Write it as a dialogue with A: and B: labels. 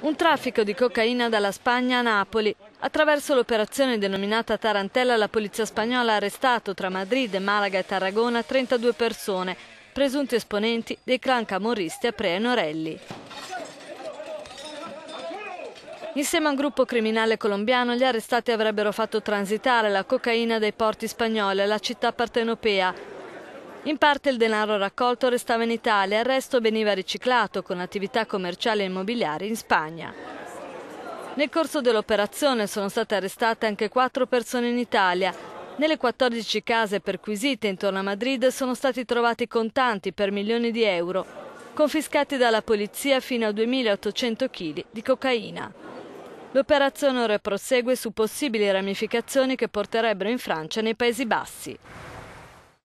A: un traffico di cocaina dalla Spagna a Napoli. Attraverso l'operazione denominata Tarantella la polizia spagnola ha arrestato tra Madrid, Malaga e Tarragona 32 persone, presunti esponenti dei clan camorristi Aprea e Norelli. Insieme a un gruppo criminale colombiano, gli arrestati avrebbero fatto transitare la cocaina dai porti spagnoli alla città partenopea, in parte il denaro raccolto restava in Italia, il resto veniva riciclato con attività commerciali e immobiliari in Spagna. Nel corso dell'operazione sono state arrestate anche quattro persone in Italia. Nelle 14 case perquisite intorno a Madrid sono stati trovati contanti per milioni di euro, confiscati dalla polizia fino a 2.800 kg di cocaina. L'operazione ora prosegue su possibili ramificazioni che porterebbero in Francia nei Paesi Bassi.